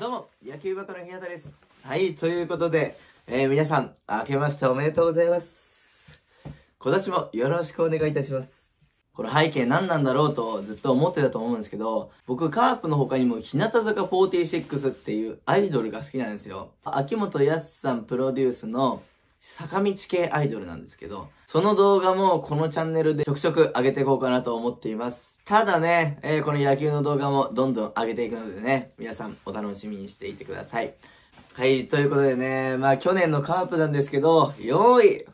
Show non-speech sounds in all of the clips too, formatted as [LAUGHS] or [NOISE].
どうも、野球バカの日向です。はい、ということで、えー、皆さん、明けましておめでとうございます。今年もよろしくお願いいたします。これ背景何なんだろうとずっと思ってたと思うんですけど、僕カープの他にも日向坂46っていうアイドルが好きなんですよ。秋元康さんプロデュースの坂道系アイドルなんですけど、その動画もこのチャンネルでちょくちょく上げていこうかなと思っています。ただね、えー、この野球の動画もどんどん上げていくのでね、皆さんお楽しみにしていてください。はい、ということでね、まあ去年のカープなんですけど、4位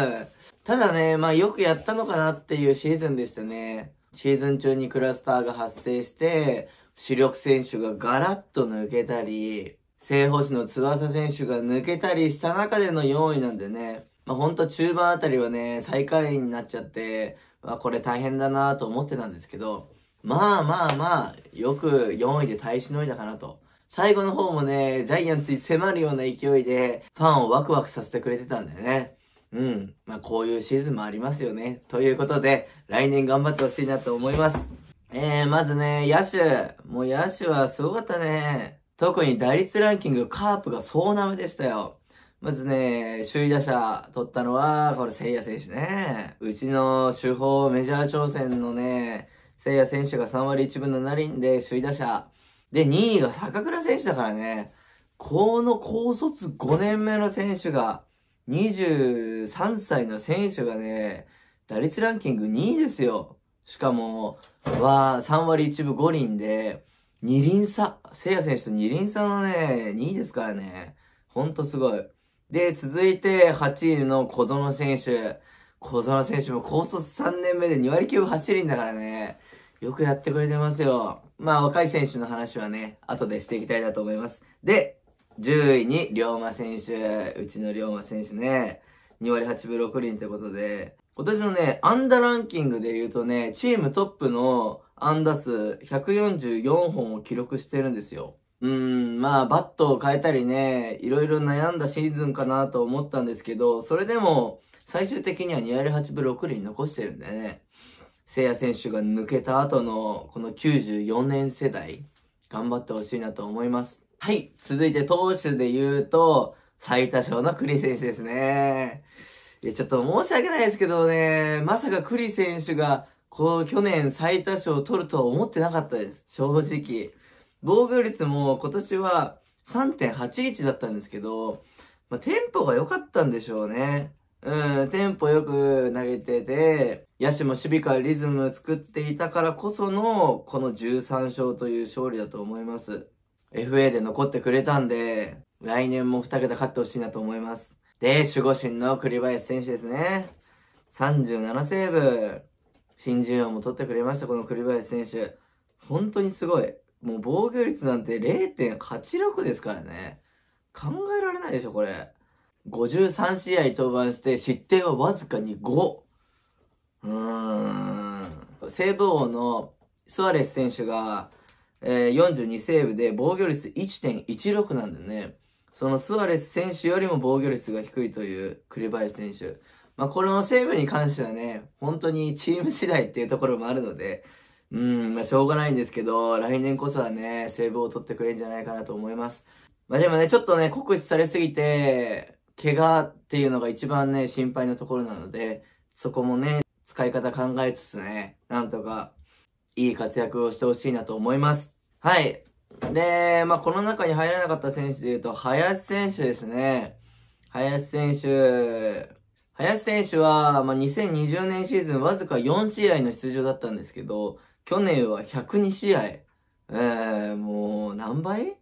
[LAUGHS] ただね、まあよくやったのかなっていうシーズンでしたね。シーズン中にクラスターが発生して、主力選手がガラッと抜けたり、正捕手の翼選手が抜けたりした中での4位なんでね、まあ、ほんと中盤あたりはね、最下位になっちゃって、まあ、これ大変だなと思ってたんですけど、まあまあまあ、よく4位で耐えしのいだかなと。最後の方もね、ジャイアンツに迫るような勢いで、ファンをワクワクさせてくれてたんだよね。うん。まあ、こういうシーズンもありますよね。ということで、来年頑張ってほしいなと思います。えー、まずね、野手。もう野手はすごかったね。特に打率ランキング、カープが総なめでしたよ。まずね、首位打者取ったのは、これ、聖夜選手ね。うちの主砲メジャー挑戦のね、聖夜選手が3割1分7厘で首位打者。で、2位が坂倉選手だからね、この高卒5年目の選手が、23歳の選手がね、打率ランキング2位ですよ。しかも、は、3割1分5厘で、二輪差。聖夜選手と二輪差のね、2位ですからね。ほんとすごい。で、続いて8位の小園選手。小園選手も高卒3年目で2割9分8輪だからね。よくやってくれてますよ。まあ、若い選手の話はね、後でしていきたいなと思います。で、10位に龍馬選手。うちの龍馬選手ね。2割8分6厘ということで、今年のね、アンダランキングで言うとね、チームトップのアンダ数144本を記録してるんですよ。うん、まあ、バットを変えたりね、いろいろ悩んだシーズンかなと思ったんですけど、それでも、最終的には2割8分6厘残してるんでね、聖夜選手が抜けた後の、この94年世代、頑張ってほしいなと思います。はい、続いて投手で言うと、最多勝の栗選手ですね。えちょっと申し訳ないですけどね、まさか栗選手が、こう、去年最多勝を取るとは思ってなかったです。正直。防御率も今年は3.81だったんですけど、まあ、テンポが良かったんでしょうね。うん、テンポよく投げてて、野手も守備からリズム作っていたからこその、この13勝という勝利だと思います。FA で残ってくれたんで、来年も2桁勝ってほしいなと思います。で、守護神の栗林選手ですね。37セーブ。新人王も取ってくれました、この栗林選手。本当にすごい。もう防御率なんて0.86ですからね。考えられないでしょ、これ。53試合登板して失点はわずかに5。うーん。西ブ王のスアレス選手が、えー、42セーブで防御率1.16なんでね。そのスアレス選手よりも防御率が低いという栗林選手。まあ、このセーブに関してはね、本当にチーム次第っていうところもあるので、うん、まあ、しょうがないんですけど、来年こそはね、セーブを取ってくれるんじゃないかなと思います。まあ、でもね、ちょっとね、酷使されすぎて、怪我っていうのが一番ね、心配なところなので、そこもね、使い方考えつつね、なんとか、いい活躍をしてほしいなと思います。はい。で、まあ、この中に入らなかった選手で言うと、林選手ですね。林選手、林選手は、まあ、2020年シーズンわずか4試合の出場だったんですけど、去年は102試合。えー、もう、何倍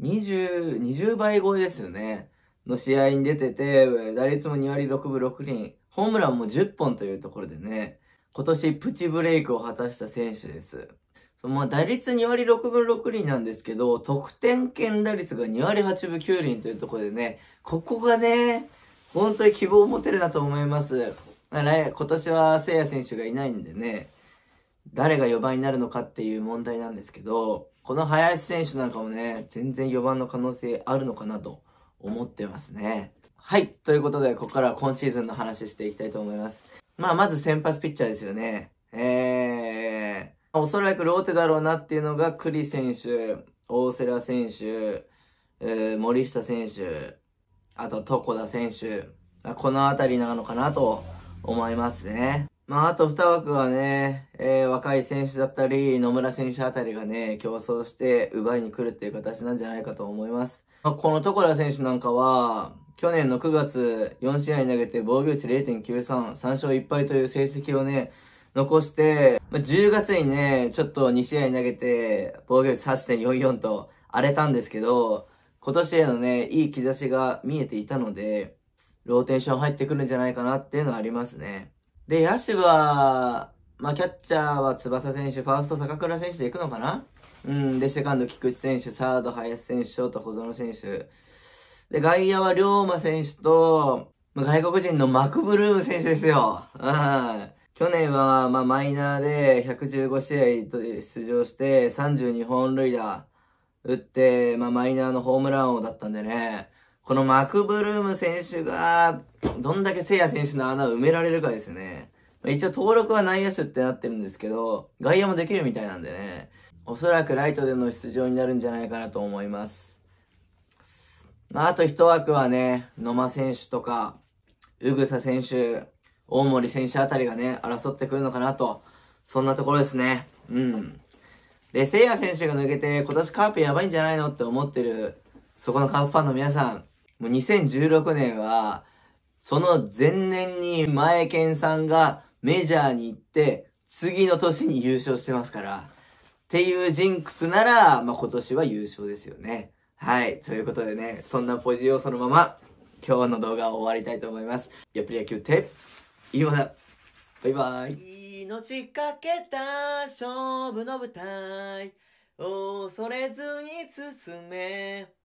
?20、20倍超えですよね。の試合に出てて、打率も2割6分6厘、ホームランも10本というところでね、今年プチブレイクを果たした選手です。まあ打率2割6分6厘なんですけど、得点圏打率が2割8分9厘というところでね、ここがね、本当に希望を持てるなと思います。今年は聖夜選手がいないんでね、誰が4番になるのかっていう問題なんですけど、この林選手なんかもね、全然4番の可能性あるのかなと思ってますね。はい。ということで、ここからは今シーズンの話していきたいと思います。まあ、まず先発ピッチャーですよね。えーおそらくローテだろうなっていうのが、栗選手、大瀬良選手、えー、森下選手、あと床田選手、この辺りなのかなと思いますね。まあ、あと2枠はね、えー、若い選手だったり、野村選手あたりがね、競争して奪いに来るっていう形なんじゃないかと思います。まあ、この床田選手なんかは、去年の9月4試合に投げて防御率0.933勝1敗という成績をね、残して、まあ、10月にね、ちょっと2試合投げて、防御率8.44と荒れたんですけど、今年へのね、いい兆しが見えていたので、ローテーション入ってくるんじゃないかなっていうのはありますね。で、野手は、まあ、キャッチャーは翼選手、ファースト坂倉選手で行くのかなうん、で、セカンド菊池選手、サード林選手、ショート小園選手。で、外野は龍馬選手と、外国人のマクブルーム選手ですよ。うん。去年は、まあ、マイナーで115試合出場して32本塁打打って、まあ、マイナーのホームラン王だったんでね、このマクブルーム選手が、どんだけ聖夜選手の穴を埋められるかですね。一応登録は内野手ってなってるんですけど、外野もできるみたいなんでね、おそらくライトでの出場になるんじゃないかなと思います。まあ、あと一枠はね、野間選手とか、うぐさ選手、大森選手あたりがね、争ってくるのかなと、そんなところですね。うん。で、せいや選手が抜けて、今年カープやばいんじゃないのって思ってる、そこのカープファンの皆さん、もう2016年は、その前年に前健さんがメジャーに行って、次の年に優勝してますから、っていうジンクスなら、まあ、今年は優勝ですよね。はい。ということでね、そんなポジをそのまま、今日の動画を終わりたいと思います。やっぱり野球って、今だ。バイバイ。命かけた勝負の舞台。恐れずに進め。